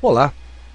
Olá,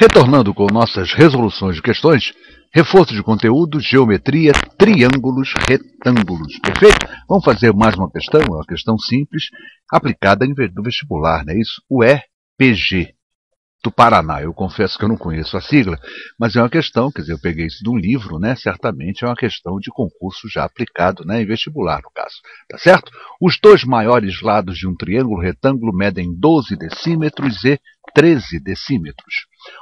Retornando com nossas resoluções de questões, reforço de conteúdo, geometria, triângulos, retângulos. Perfeito? Vamos fazer mais uma questão, é uma questão simples, aplicada em do vestibular, não é isso? O EPG do Paraná. Eu confesso que eu não conheço a sigla, mas é uma questão, quer dizer, eu peguei isso de um livro, né? Certamente é uma questão de concurso já aplicado, né? Em vestibular, no caso. Tá certo? Os dois maiores lados de um triângulo retângulo medem 12 decímetros e 13 decímetros.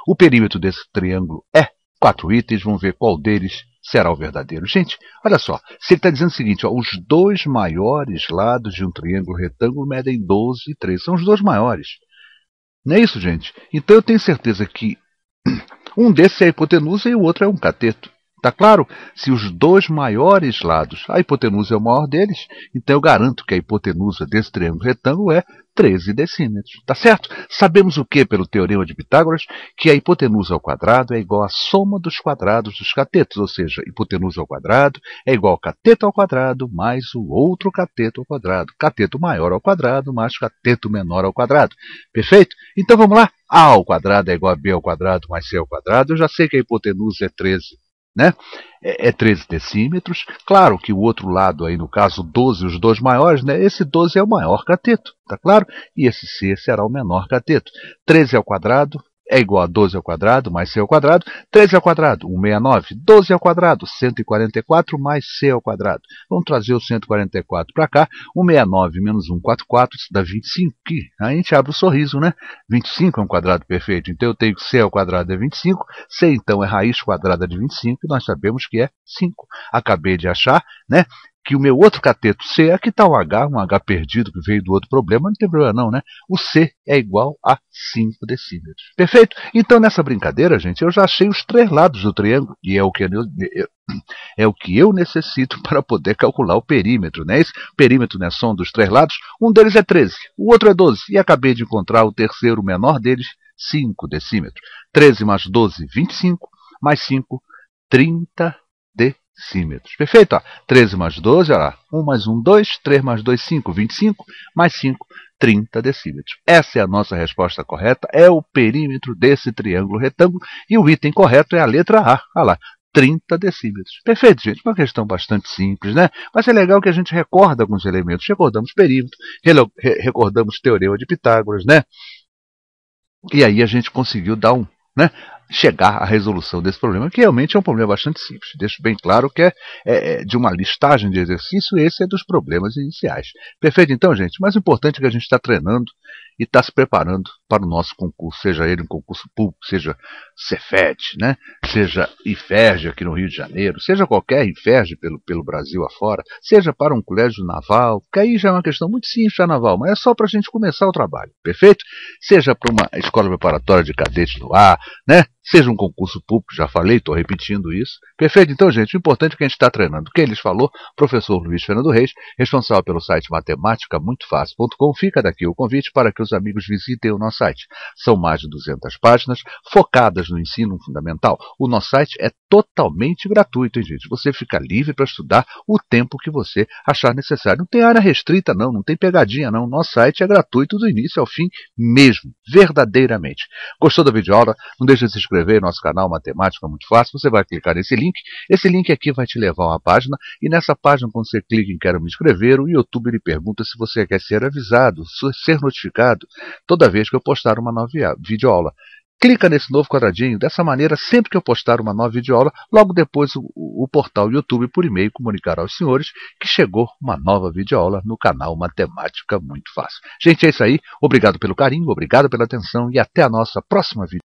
O perímetro desse triângulo é quatro itens, vamos ver qual deles será o verdadeiro. Gente, olha só, se ele está dizendo o seguinte, ó, os dois maiores lados de um triângulo retângulo medem 12 e 3, são os dois maiores. Não é isso, gente? Então eu tenho certeza que um desses é a hipotenusa e o outro é um cateto. Está claro? Se os dois maiores lados, a hipotenusa é o maior deles, então eu garanto que a hipotenusa desse triângulo retângulo é 13 decímetros. Tá certo? Sabemos o que pelo teorema de Pitágoras? Que a hipotenusa ao quadrado é igual à soma dos quadrados dos catetos, ou seja, hipotenusa ao quadrado é igual ao cateto ao quadrado mais o outro cateto ao quadrado. Cateto maior ao quadrado mais cateto menor ao quadrado. Perfeito? Então vamos lá. A ao quadrado é igual a B ao quadrado mais C ao quadrado. Eu já sei que a hipotenusa é 13 né? É, é 13 decímetros. Claro que o outro lado aí, no caso 12, os dois maiores, né? Esse 12 é o maior cateto, tá claro? E esse C será o menor cateto. 13 ao quadrado é igual a 12 ao quadrado mais c ao quadrado, 13 ao quadrado, 169, 12 ao quadrado, 144 mais c ao quadrado. Vamos trazer o 144 para cá, 169 menos 144, isso dá 25, que a gente abre o sorriso, né? 25 é um quadrado perfeito, então eu tenho que c ao quadrado é 25, c então é raiz quadrada de 25, e nós sabemos que é 5. Acabei de achar, né? que o meu outro cateto C, aqui é está o H, um H perdido que veio do outro problema, não tem problema não, né? O C é igual a 5 decímetros. Perfeito? Então, nessa brincadeira, gente, eu já achei os três lados do triângulo, e é o que eu, é, é o que eu necessito para poder calcular o perímetro, né? Esse perímetro né, são dos três lados, um deles é 13, o outro é 12, e acabei de encontrar o terceiro menor deles, 5 decímetros. 13 mais 12, 25, mais 5, 30 decímetros. Perfeito? Ó. 13 mais 12, olha lá. 1 mais 1, 2. 3 mais 2, 5. 25 mais 5, 30 decímetros. Essa é a nossa resposta correta. É o perímetro desse triângulo retângulo. E o item correto é a letra A. Olha lá. 30 decímetros. Perfeito, gente. Uma questão bastante simples, né? Mas é legal que a gente recorda alguns elementos. Recordamos perímetro, recordamos teorema de Pitágoras, né? E aí a gente conseguiu dar um, né? chegar à resolução desse problema, que realmente é um problema bastante simples. Deixo bem claro que é, é, é de uma listagem de exercício, esse é dos problemas iniciais. Perfeito então, gente? O mais importante é que a gente está treinando e está se preparando para o nosso concurso, seja ele um concurso público, seja Cefet, né? seja Inferge aqui no Rio de Janeiro, seja qualquer Inferge pelo, pelo Brasil afora, seja para um colégio naval, que aí já é uma questão muito simples da naval, mas é só para a gente começar o trabalho, perfeito? Seja para uma escola preparatória de cadetes do ar, né? seja um concurso público, já falei, estou repetindo isso. Perfeito? Então, gente, o importante é que a gente está treinando. Quem lhes falou? Professor Luiz Fernando Reis, responsável pelo site Matemática muito matemática.muitofácil.com. Fica daqui o convite para que os meus amigos, visitem o nosso site. São mais de 200 páginas focadas no ensino fundamental. O nosso site é totalmente gratuito, hein, gente? Você fica livre para estudar o tempo que você achar necessário. Não tem área restrita, não, não tem pegadinha, não. O nosso site é gratuito do início ao fim mesmo, verdadeiramente. Gostou da videoaula? Não deixe de se inscrever no nosso canal Matemática é Muito Fácil. Você vai clicar nesse link. Esse link aqui vai te levar a uma página e nessa página, quando você clica em Quero Me Inscrever, o YouTube lhe pergunta se você quer ser avisado, ser notificado toda vez que eu postar uma nova videoaula. Clica nesse novo quadradinho, dessa maneira, sempre que eu postar uma nova videoaula, logo depois o, o portal YouTube por e-mail comunicará aos senhores que chegou uma nova videoaula no canal Matemática Muito Fácil. Gente, é isso aí. Obrigado pelo carinho, obrigado pela atenção e até a nossa próxima vídeo.